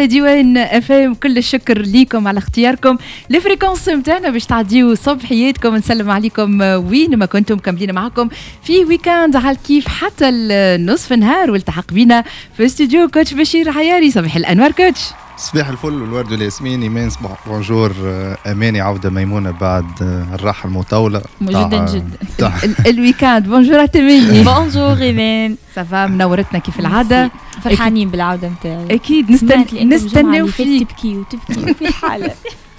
حلقه ديوان افام كل الشكر ليكم على اختياركم الفريكونس نتاعنا باش تعديو صبحياتكم نسلم عليكم وين ما كنتم مكملين معاكم في ويكاند على كيف حتى نصف النهار والتحق بينا في استوديو كوتش بشير عياري صباح الانوار كوتش صباح الفل والورد والياسمين ايمان صباح بونجور آه، اماني عوده ميمونه بعد آه، الراحه المطوله جدا جدا الويكاند بونجور تميني بونجور ايمان سافا منورتنا كيف العاده فرحانين بالعوده نتاعي اكيد نستناو فيك تبكي وتبكي في حاله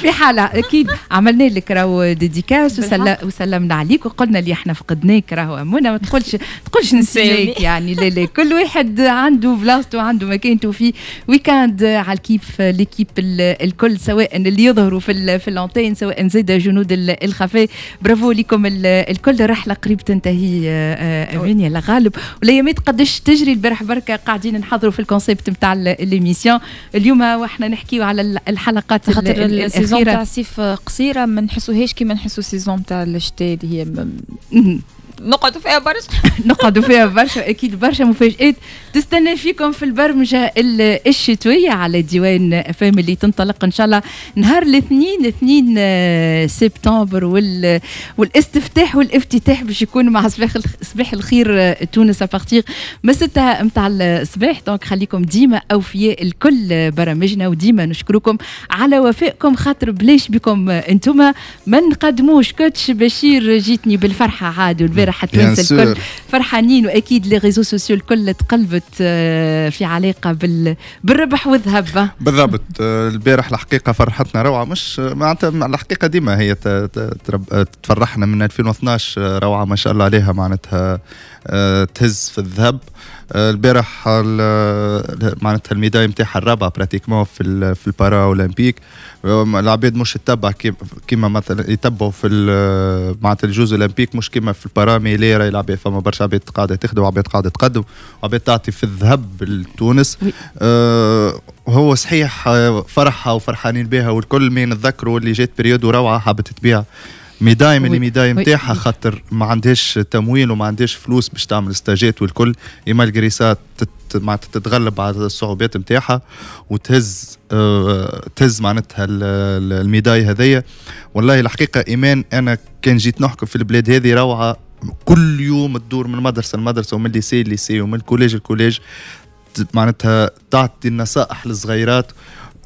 في حالة أكيد عملنا لك راهو ديديكاس وسلمنا عليك وقلنا اللي احنا فقدناك راهو منى ما تقولش تقولش نسيك يعني لا لا كل واحد عنده بلاصته وعنده مكانته في ويكاند على الكيف ليكيب الكل سواء اللي يظهروا في في اللونتين سواء زيد جنود الخفاء برافو لكم الكل الرحلة قريب تنتهي آه، آه، أمين يا غالب والأيامات قداش تجري البارح بركة قاعدين نحضروا في الكونسيبت نتاع ليميسيون اليوم واحنا نحكيو على الحلقات خاطر السيزون تاع الصيف قصيره ما نحسوهاش كيما نحسو السيزون تاع الشتاء اللي هي نقعدوا فيها برشا نقعدوا فيها برشا اكيد برشا مفاجات تستنى فيكم في البرمجه الشتويه على ديوان افلام اللي تنطلق ان شاء الله نهار الاثنين 2 آه، سبتمبر وال والاستفتاح والافتتاح باش يكون مع صباح صباح الخير آه، تونس ابارتيغ من 6 نتاع الصباح دونك خليكم ديما اوفياء لكل برامجنا وديما نشكركم على وفائكم خاطر بلاش بكم آه، انتم ما نقدموش كوتش بشير جيتني بالفرحه عاد البارح تونس الكل فرحانين واكيد لي ريزو سوسيو الكل تقلبت آه، في علاقه بال... بالربح والذهب بالضبط آه، البارح الحقيقه فرحتنا روعه مش معناتها الحقيقه ديما هي تفرحنا من 2012 آه، روعه ما شاء الله عليها معناتها تهز في الذهب آه، البارح معناتها الميداي نتاعها الرابعه براتيكمون في في البارا اولمبيك العباد مش تتبع كيما مثلا يتبعوا في معناتها الجوز اولمبيك مش كيما في البارا ميلي راهي العباد فما برشا عباد قاعده تخدم وعباد قاعده تقدم وعباد تعطي في الذهب لتونس آه هو صحيح آه، فرحه وفرحانين بها والكل مين نتذكروا اللي جات بريود وروعه حابه تبيع ميداي من الميداي نتاعها خاطر ما عندهاش تمويل وما عندهاش فلوس باش تعمل ستاجات والكل اما سا معناتها تتغلب على الصعوبات نتاعها وتهز آه تهز معناتها الميداي هذيا والله الحقيقه ايمان انا كان جيت نحكم في البلاد هذه روعه كل يوم تدور من مدرسه لمدرسه ومن ليسي لليسي ومن كوليج لكوليج معناتها تعطي النصائح للصغيرات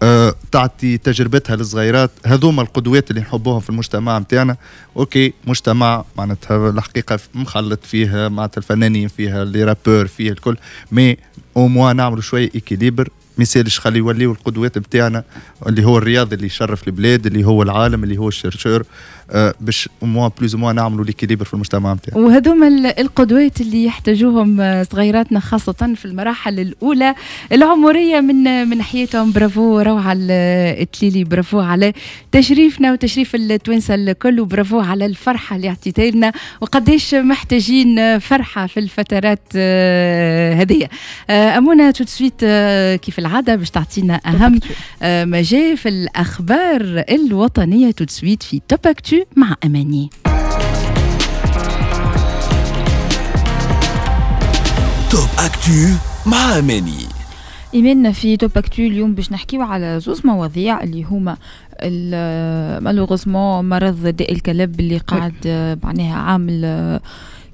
آه، تعطي تجربتها للصغيرات هذوما القدوات اللي نحبوهم في المجتمع نتاعنا اوكي مجتمع معناتها الحقيقه مخلط فيها معناتها الفنانين فيها لي رابور فيها الكل مي او موا نعملوا شويه ايكيليبر ما يسالش خلي يوليو القدوات نتاعنا اللي هو الرياضي اللي يشرف البلاد اللي هو العالم اللي هو الشرشور آه، باش موا بلوز موا نعملوا ليكيليبر في المجتمع نتاعنا وهذوما القدوات اللي يحتاجوهم آه، صغيراتنا خاصه في المراحل الاولى العمريه من من حياتهم برافو روعه التليلي برافو على تشريفنا وتشريف التوانسه الكل وبرافو على الفرحه اللي عطيتي لنا وقداش محتاجين آه، فرحه في الفترات هذه امونه تو سويت كيف العاده باش تعطينا اهم ما جاء في الاخبار الوطنيه تو سويت في توب اكتو l'actu مع أماني توب أكتو مع أماني إيمان في توب أكتو اليوم باش نحكيو على زوز مواضيع اللي هما مالوغوزمون مرض داء الكلب اللي قاعد معناها عامل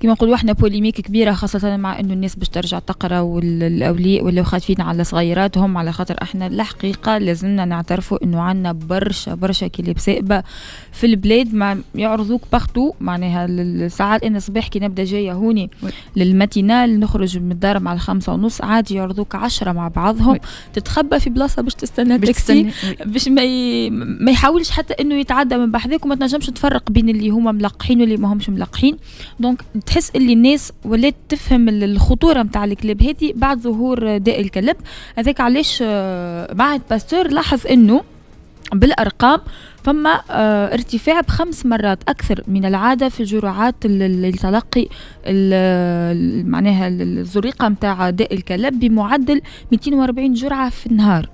كيما نقولوا احنا بوليميك كبيره خاصه مع انه الناس باش ترجع تقرا والاولياء ولاو خايفين على صغيراتهم على خاطر احنا الحقيقه لازمنا نعترفوا انه عندنا برشا برشا كلاب سائبه في البلاد ما يعرضوك بختو معناها ساعات انا صباح كي نبدا جايه هوني للماتينال نخرج من الدار مع الخمسة ونص عادي يعرضوك عشرة مع بعضهم تتخبى في بلاصه باش تستنى تاكسي باش ما ما يحاولش حتى انه يتعدى من بحذاك وما تنجمش تفرق بين اللي هما ملقحين واللي ما همش ملقحين دونك تحس اللي الناس ولات تفهم الخطوره نتاع الكلاب هذه بعد ظهور داء الكلب هذاك علاش آه، معهد باستور لاحظ انه بالارقام فما آه، ارتفاع بخمس مرات اكثر من العاده في الجرعات تلقي معناها الزريقه نتاع داء الكلب بمعدل 240 جرعه في النهار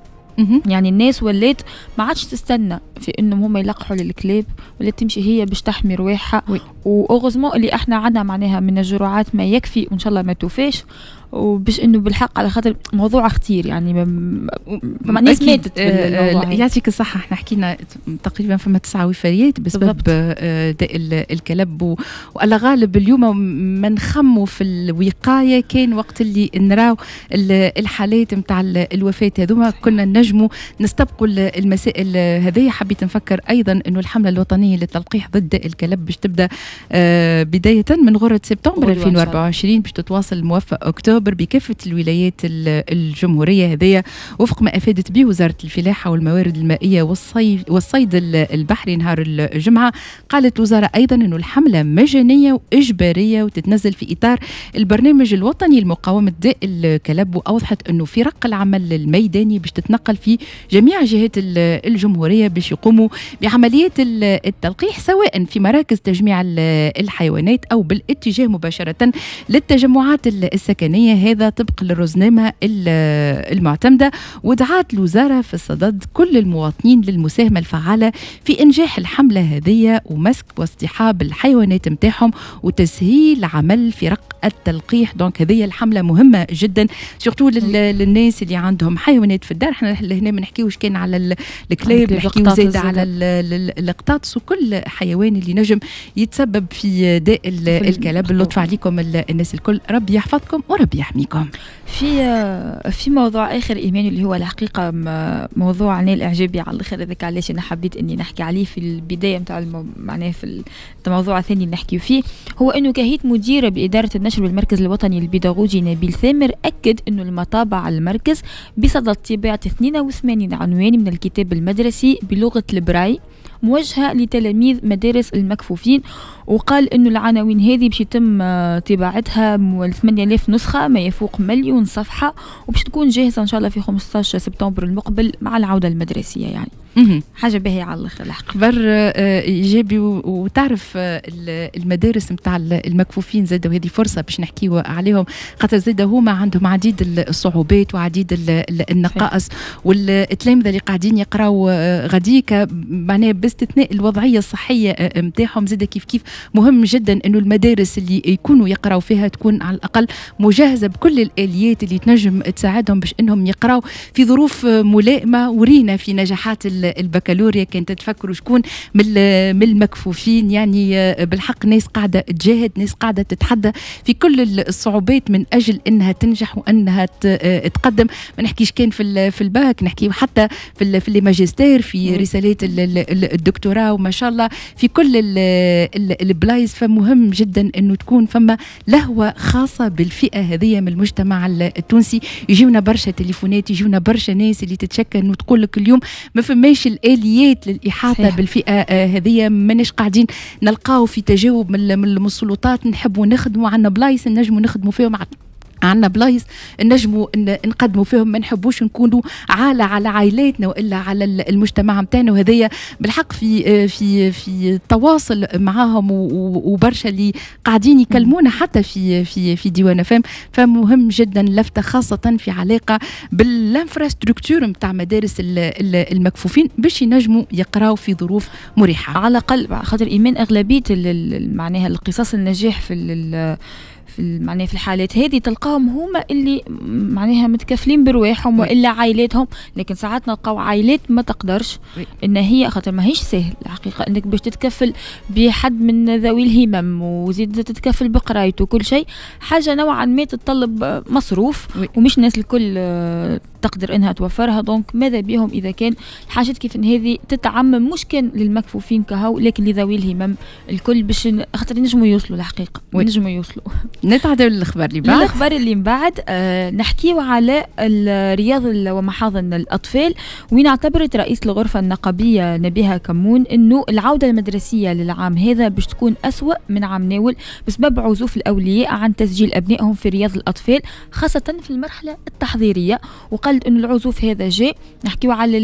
يعني الناس ولات ما عادش تستنى في انهم هم يلقحوا للكلاب ولا تمشي هي باش تحمي رواحها واوغزمون اللي احنا عندنا معناها من الجرعات ما يكفي وان شاء الله ما توفاش وباش انه بالحق على خاطر موضوع خطير يعني ما ماتت آه، آه، يعني. يعطيك الصحه احنا حكينا تقريبا فما تسعه وفيات بسبب آه، داء الكلب والله غالب اليوم ما نخموا في الوقايه كان وقت اللي نراو الحالات نتاع الوفاه هذوما كنا نجموا نستبقوا المسائل هذه حبيت نفكر ايضا انه الحمله الوطنيه للتلقيح ضد الكلب باش تبدا آه، بدايه من غره سبتمبر 2024 باش تتواصل موفق اكتوبر بكافه الولايات الجمهوريه هذية وفق ما افادت به وزاره الفلاحه والموارد المائيه والصيد والصيد البحري نهار الجمعه قالت الوزاره ايضا انه الحمله مجانيه واجباريه وتتنزل في اطار البرنامج الوطني لمقاومه داء الكلب واوضحت انه في رق العمل الميداني باش تتنقل في جميع جهات الجمهوريه باش يقوموا بعملية التلقيح سواء في مراكز تجميع الحيوانات أو بالاتجاه مباشرة للتجمعات السكنية هذا طبق للرزنامة المعتمدة ودعات الوزارة في الصدد كل المواطنين للمساهمة الفعالة في إنجاح الحملة هذه ومسك واصطحاب الحيوانات متاعهم وتسهيل عمل فرق التلقيح دونك هذه الحملة مهمة جدا سورتو للناس اللي عندهم حيوانات في الدار احنا هنا ما نحكيوش كان على الكلاب نحكيو زايدة على القطاطس وكل حيوان اللي نجم يتسبب في داء الكلاب اللطف عليكم الناس الكل ربي يحفظكم وربي يحميكم في آه، في موضوع اخر ايمان اللي هو الحقيقه آه، موضوع عناه الاعجابي على الاخر هذاك علاش انا حبيت اني نحكي عليه في البدايه نتاع معناه في الموضوع الثاني اللي نحكي فيه هو انه كهيت مديره باداره النشر بالمركز الوطني البيداغوجي نبيل ثامر اكد انه المطابع على المركز بصدد طباعه 82 عنوان من الكتاب المدرسي بلغه البراي موجهة لتلاميذ مدارس المكفوفين وقال أنه العناوين هذه باش يتم آه، طباعتها 8000 نسخة ما يفوق مليون صفحة وباش تكون جاهزة إن شاء الله في 15 سبتمبر المقبل مع العودة المدرسية يعني حاجه باهيه على الاخر الحق خبر آه، ايجابي وتعرف آه، المدارس نتاع المكفوفين زاد وهذه فرصه باش نحكيو عليهم خاطر زاد هما عندهم عديد الصعوبات وعديد النقائص والتلامذه اللي قاعدين يقراوا آه، غاديك معناها باستثناء الوضعيه الصحيه نتاعهم زاد كيف كيف مهم جدا انه المدارس اللي يكونوا يقراوا فيها تكون على الاقل مجهزه بكل الاليات اللي تنجم تساعدهم باش انهم يقراوا في ظروف ملائمه ورينا في نجاحات ال البكالوريا كانت تفكروا شكون من من المكفوفين يعني آه، بالحق ناس قاعده تجاهد ناس قاعده تتحدى في كل الصعوبات من اجل انها تنجح وانها آه، تقدم ما نحكيش كان في في الباك نحكي حتى في في الماجستير في رسالات الدكتوراه وما شاء الله في كل البلايز فمهم جدا انه تكون فما لهوه خاصه بالفئه هذه من المجتمع التونسي يجيونا برشا تليفونات يجيونا برشا ناس اللي تتشكى انه تقول لك اليوم ما فماش مش الاليات للاحاطه صحيح. بالفئه آه، هذه ماناش قاعدين نلقاو في تجاوب من السلطات نحبوا نخدموا عندنا بلايص نجموا نخدموا فيهم عندنا بلايص نجموا نقدموا فيهم ما نحبوش نكونوا عالة على عائلاتنا والا على المجتمع نتاعنا وهذايا بالحق في في في التواصل معاهم وبرشا اللي قاعدين يكلمونا حتى في في في ديوان فهم فمهم جدا لفته خاصه في علاقه بالانفراستركتور نتاع مدارس المكفوفين باش ينجموا يقراوا في ظروف مريحه على الاقل خاطر ايمان اغلبيه معناها القصص النجاح في في معناها في الحالات هذه تلقاهم هما اللي معناها متكفلين برواحهم والا عائلاتهم لكن ساعات نلقاو عائلات ما تقدرش ان هي خاطر ماهيش سهل الحقيقه انك باش تتكفل بحد من ذوي الهمم وزيد تتكفل بقرايته وكل شيء حاجه نوعا ما تتطلب مصروف ومش الناس الكل تقدر انها توفرها دونك ماذا بهم اذا كان حاجتك كيف هذه تتعمم مش كان للمكفوفين كهو لكن لذوي الهمم الكل باش خاطر نجموا يوصلوا الحقيقه نجموا يوصلوا نتعدوا للاخبار اللي بعد الاخبار اللي من بعد آه نحكيو على الرياض ومحاضن الاطفال وين اعتبرت رئيس الغرفه النقابيه نبيها كمون انه العوده المدرسيه للعام هذا باش تكون اسوا من عام ناول بسبب عزوف الاولياء عن تسجيل ابنائهم في رياض الاطفال خاصه في المرحله التحضيريه وقد قلت انه العزوف هذا جاء نحكيو على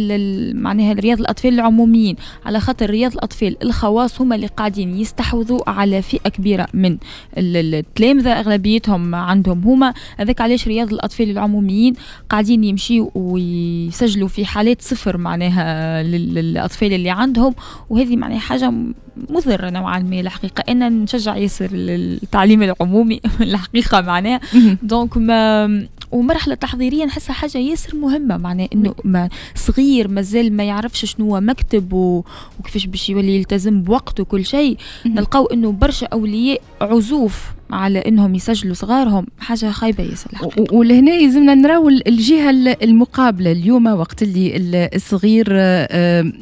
معناها رياض الاطفال العموميين على خاطر رياض الاطفال الخواص هما اللي قاعدين يستحوذوا على فئه كبيره من التلامذه اغلبيتهم عندهم هما هذاك علاش رياض الاطفال العموميين قاعدين يمشيو ويسجلوا في حالات صفر معناها للاطفال اللي عندهم وهذه معناها حاجه مضر نوعا ما الحقيقة أنا نشجع ياسر التعليم العمومي الحقيقة معناها دونك ما ومرحله تحضيريه نحسها حاجه ياسر مهمه معناه انه ما صغير مازال ما يعرفش شنو هو مكتب وكيفاش باش يولي يلتزم بوقته وكل شيء نلقاو انه برشا اولياء عزوف على انهم يسجلوا صغارهم حاجه خايبه ياسر الحقيقه ولهنا يلزمنا نراو الجهه المقابله اليوم وقت اللي الصغير آه،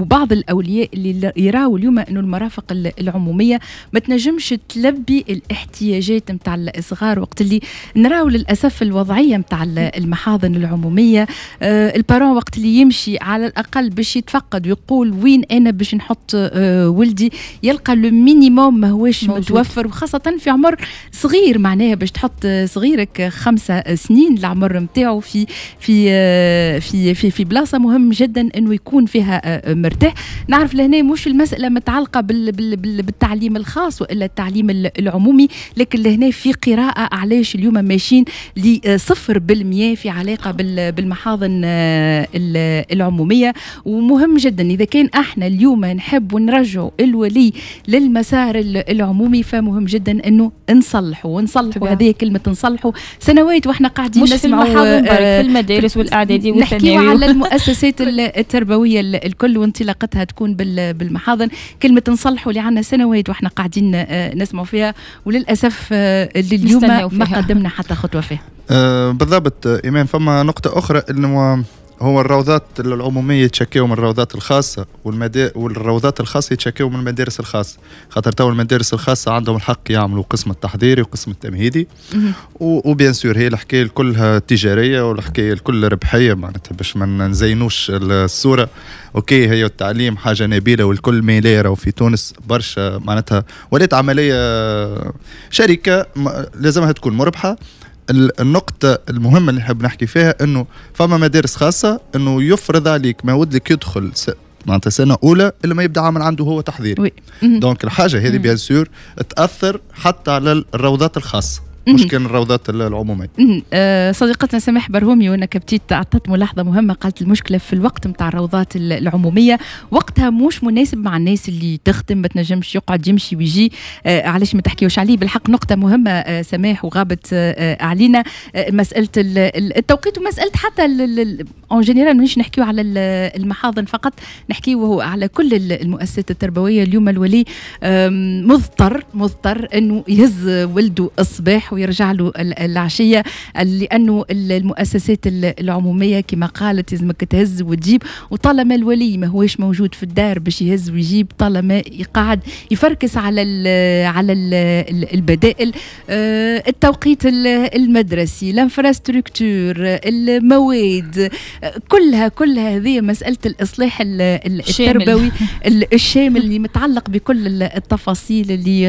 وبعض الاولياء اللي يراوا اليوم انه المرافق العموميه ما تنجمش تلبي الاحتياجات نتاع الصغار وقت اللي نراو للاسف الوضعيه نتاع المحاضن العموميه آه البارون وقت اللي يمشي على الاقل باش يتفقد ويقول وين انا باش نحط آه ولدي يلقى لو مينيموم ما هوش متوفر وخاصه في عمر صغير معناها باش تحط آه، صغيرك خمسة سنين العمر نتاعو في في آه، في في, في بلاصه مهم جدا انه يكون فيها آه، مرتاح نعرف لهنا مش المسألة متعلقة بال بال بال بالتعليم الخاص وإلا التعليم العمومي لكن لهنا في قراءة علاش اليوم ماشيين لصفر بالمية في علاقة بالمحاضن آه، العمومية ومهم جدا إذا كان احنا اليوم نحب نرجعوا الولي للمسار العمومي فمهم جدا أنه نصلحه ونصلحه هذه كلمة نصلحه سنوات واحنا قاعدين نسمعوا في, آه، في المدارس والأعدادي والثانوي على المؤسسات التربوية الكل انطلاقتها تكون بالمحاضن كلمه نصلحوا اللي عندنا سنوات واحنا قاعدين آه، نسمعوا فيها وللاسف آه، لليوم ما قدمنا حتى خطوه فيها آه بالضبط آه، ايمان فما نقطه اخرى انه هو الروضات العمومية يتشكيو من الروضات الخاصة والروضات الخاصة يتشكيو من المدارس الخاصة خاطر تو المدارس الخاصة عندهم الحق يعملوا قسم التحضيري وقسم التمهيدي وبيان سور هي الحكاية كلها تجارية والحكاية الكل ربحية معناتها باش ما نزينوش الصورة اوكي هي التعليم حاجة نبيلة والكل ميلير وفي تونس برشا معناتها ولات عملية شركة لازمها تكون مربحة النقطة المهمة اللي نحب نحكي فيها انه فما مدارس خاصة انه يفرض عليك ما ودلك يدخل معناتها سنة أولى إلا ما يبدأ عمل عنده هو تحضيري دونك الحاجة هذه بيان سور تأثر حتى على الروضات الخاصة مش كان الروضات العموميه آه، صديقتنا سماح برهومي وانا كبتيت اعطت ملاحظه مهمه قالت المشكله في الوقت نتاع الروضات العموميه وقتها مش مناسب مع الناس اللي تخدم ما تنجمش يقعد يمشي ويجي آه، علاش ما تحكيوش عليه بالحق نقطه مهمه آه، سماح وغابت علينا مساله التوقيت ومساله حتى اون جينيرال مانيش نحكيو على المحاضن فقط نحكيو على كل المؤسسات التربويه اليوم الولي مضطر مضطر انه يهز ولده الصباح ويرجع له العشيه لانه المؤسسات العموميه كما قالت لازمك تهز وتجيب وطالما الولي ما هوش موجود في الدار باش يهز ويجيب طالما يقعد يفركس على الـ على الـ البدائل آه، التوقيت المدرسي الانفراستركتور المواد كلها كلها هذه مساله الاصلاح التربوي الشامل اللي متعلق بكل التفاصيل اللي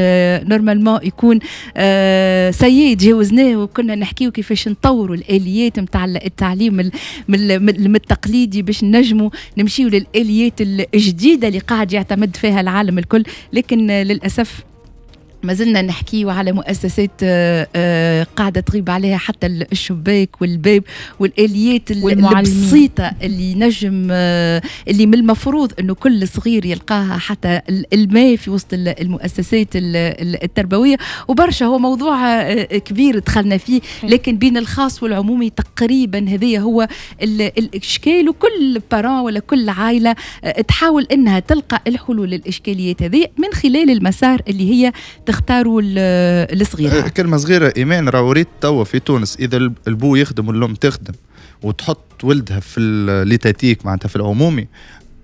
نورمالمون آه، يكون آه، سيء الاليات تجاوزناه وكنا نحكيو كيفاش نطوروا الاليات نتاع التعليم من التقليدي باش نجموا نمشيو للاليات الجديده اللي قاعد يعتمد فيها العالم الكل لكن للاسف ما زلنا نحكيو على مؤسسات آه، آه، قاعدة تغيب عليها حتى الشباك والباب والآليات البسيطة اللي نجم آه، اللي من المفروض أنه كل صغير يلقاها حتى الماء في وسط المؤسسات التربوية وبرشا هو موضوع كبير دخلنا فيه لكن بين الخاص والعمومي تقريبا هذا هو الإشكال وكل بارون ولا كل عائلة تحاول أنها تلقى الحلول للإشكاليات هذه من خلال المسار اللي هي تختاروا الصغير آه، كلمه صغيره ايمان راه وريت توا في تونس اذا البو يخدم والام تخدم وتحط ولدها في ليتاتيك معناتها في العمومي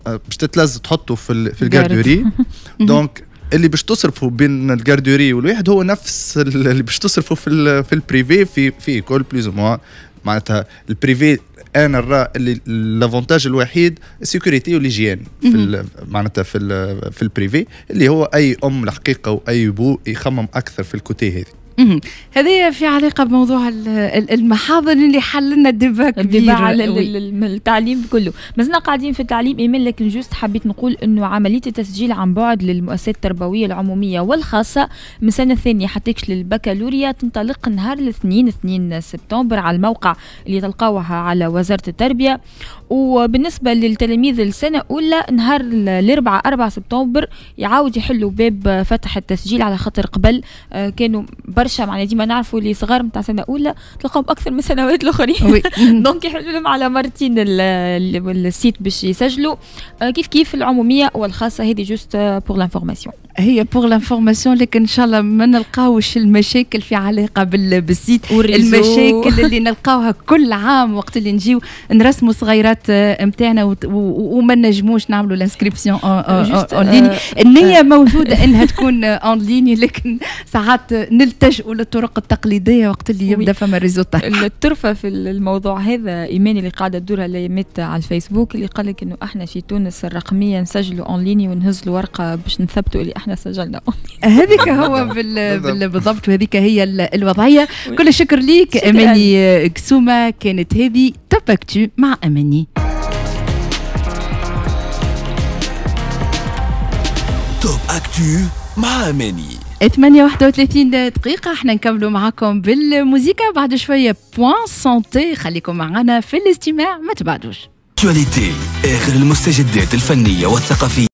آه، باش تتلز تحطه في في الجاردوري دونك اللي باش تصرفوا بين الجاردوري والواحد هو نفس اللي باش تصرفوا في في البريفي في في كل بليز موان معناتها البريفي انا نرى اللي لافونتاج الوحيد السيكوريتي وليجيان في معناتها في في البريفي اللي هو اي ام الحقيقه واي بو يخمم اكثر في الكوتي هذه هذه في علاقه بموضوع المحاضر اللي حللنا ديبا كبير على التعليم كله مازلنا قاعدين في التعليم ايمان لكن جوست حبيت نقول انه عمليه التسجيل عن بعد للمؤسسات التربويه العموميه والخاصه من سنه الثانيه حتى للبكالوريا تنطلق نهار الاثنين 2 سبتمبر على الموقع اللي تلقاوها على وزاره التربيه وبالنسبه للتلاميذ السنه الاولى نهار الاربعاء 4 سبتمبر يعاود يحلوا باب فتح التسجيل على خاطر قبل آه، كانوا برشا معناها ديما نعرفوا اللي صغار نتاع سنه اولى تلقاهم اكثر من سنوات الاخرين دونك يحلوا لهم على مرتين السيت باش يسجلوا آه، كيف كيف العموميه والخاصه هذه جوست بور لانفورماسيون هي بور لانفورماسيون لكن ان شاء الله ما نلقاوش المشاكل في علاقه بالسيت المشاكل اللي نلقاوها كل عام وقت اللي نجيو نرسموا صغيرات نتاعنا آه، وما نجموش نعملوا لانسكريبسيون اون ليني النيه موجوده انها تكون اون آه، ليني لكن ساعات نلتج يلجؤوا للطرق التقليديه وقت اللي يبدا فما ريزوتا الترفه في الموضوع هذا ايمان اللي قاعده تدورها الايامات على الفيسبوك اللي قال لك انه احنا في تونس الرقميه نسجلوا اونلاين ونهز ورقه باش نثبتوا اللي احنا سجلنا هذيك هو بالضبط وهذيك هي الوضعيه كل الشكر ليك اماني كسومه كانت هذه توب مع اماني توب اكتو مع اماني 8 31 دقيقة احنا نكملوا معاكم بالموسيقى بعد شوية بوان سونتي خليكم معنا في الاستماع ما تبعدوش. اخر المستجدات الفنية والثقافية